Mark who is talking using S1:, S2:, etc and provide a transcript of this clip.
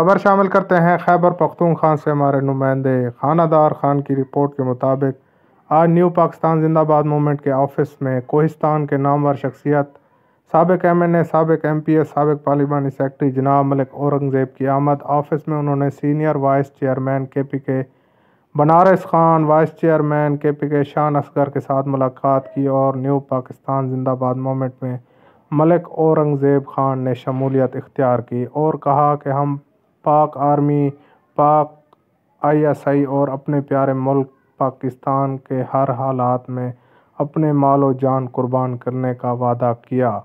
S1: खबर शामिल करते हैं खैबर खान से हमारे नुमाइंदे खानादार खान की रिपोर्ट के मुताबिक आज न्यू पाकिस्तान जिंदाबाद मूवमेंट के ऑफिस में कोहिस्तान के नामवर शख्सियत सबक एम एन ए सबक एम पी एस सबक पार्लिमानी सेक्रेटरी जनाब मलिक औरंगज़ेब की आमद ऑफिस में उन्होंने senior vice chairman K P K Banaras Khan vice chairman K P K Shan Asghar के साथ मुलाकात की और न्यू पाकिस्तान जिंदाबाद मोमेंट में मलिक औरंगज़ेब खान ने शमूलियत इख्तियार की और कहा कि हम पाक आर्मी पाक आईएसआई और अपने प्यारे मुल्क पाकिस्तान के हर हालात में अपने मालो जान कुर्बान करने का वादा किया